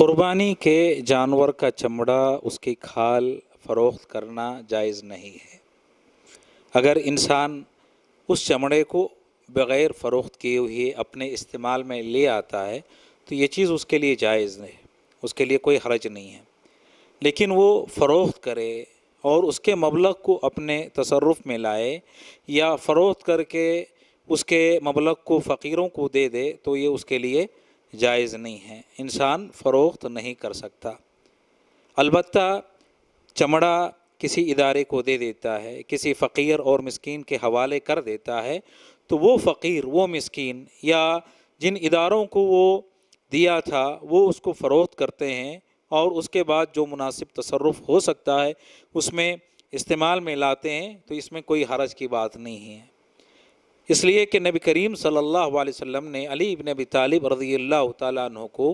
कुर्बानी के जानवर का चमड़ा उसकी खाल फ़रोख्त करना जायज़ नहीं है अगर इंसान उस चमड़े को बग़ैर फ़रोख्त किए हुए अपने इस्तेमाल में ले आता है तो ये चीज़ उसके लिए जायज़ है उसके लिए कोई हरज नहीं है लेकिन वो फ़रोख्त करे और उसके मबलग को अपने तसरफ़ में लाए या फ़रोख्त करके उसके मबलग को फ़कीरों को दे दे तो ये उसके लिए जायज़ नहीं है इंसान फ़रोख्त नहीं कर सकता अलबत् चमड़ा किसी इदारे को दे देता है किसी फ़कीर और मस्किन के हवाले कर देता है तो वो फ़कीर वो मस्किन या जिन इदारों को वो दिया था वो उसको फ़रोख्त करते हैं और उसके बाद जो मुनासिब तसरफ़ हो सकता है उसमें इस्तेमाल में लाते हैं तो इसमें कोई हरज की बात नहीं है इसलिए कि नबी करीम सल्लल्लाहु अलैहि वसल्लम ने अली इबन अबी तालिब रजी अल्लाह तु को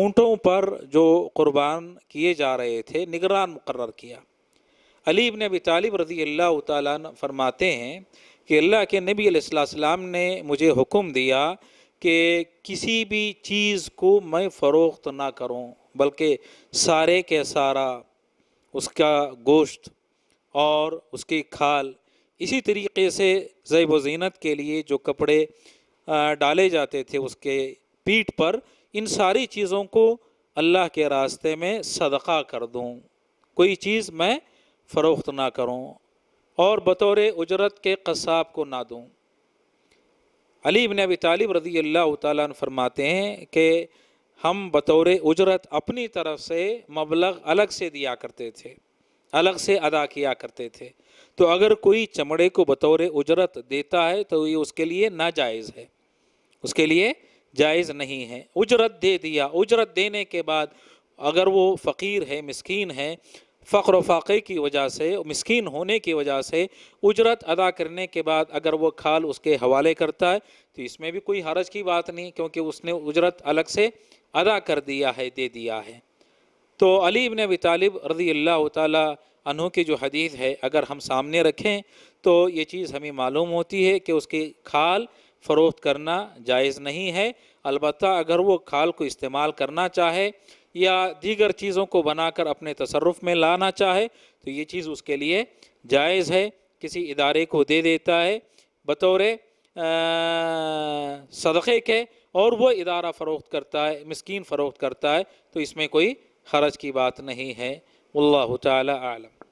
ऊँटों पर जो क़ुरबान किए जा रहे थे निगरान मुकर किया अली इबन अबी तालिब रजी अल्लाह तु फरमाते हैं कि अल्लाह के नबी अलैहिस्सलाम ने मुझे हुक्म दिया कि किसी भी चीज़ को मैं फ़रोख्त ना करूँ बल्कि सारे के सारा उसका गोश्त और उसकी खाल इसी तरीके से ज़ैब जीनत के लिए जो कपड़े डाले जाते थे उसके पीठ पर इन सारी चीज़ों को अल्लाह के रास्ते में सदका कर दूँ कोई चीज़ मैं फ़रोख्त ना करूँ और बतौर उजरत के कसाब को ना दूँ अली बिन अबी तालिब रज़ी अल्लाह ताली फरमाते हैं कि हम बतौर उजरत अपनी तरफ से मबलग अलग से दिया करते थे अलग से अदा किया करते थे तो अगर कोई चमड़े को बतौर उजरत देता है तो ये उसके लिए नाजायज़ है उसके लिए जायज़ नहीं है उजरत दे दिया उजरत देने के बाद अगर वो फ़कीर है मस्किन है फ़्र फ़ाक़े की वजह से मस्किन होने की वजह से उजरत अदा करने के बाद अगर वो खाल उसके हवाले करता है तो इसमें भी कोई हरज की बात नहीं क्योंकि उसने उजरत अलग से अदा कर दिया है दे दिया है तो अली इबन अबी तालिब रज़ी अल्लाह तु की जो हदीस है अगर हम सामने रखें तो ये चीज़ हमें मालूम होती है कि उसकी खाल फ़रोख्त करना जायज़ नहीं है अलबत् अगर वो खाल को इस्तेमाल करना चाहे या दीगर चीज़ों को बनाकर अपने तसरफ़ में लाना चाहे तो ये चीज़ उसके लिए जायज़ है किसी इदारे को दे देता है बतौर सदक़े के और वह इदारा फ़रोख्त करता है मस्किन फ़रोख्त करता है तो इसमें कोई हरज की बात नहीं है अल्लाह ताली आलम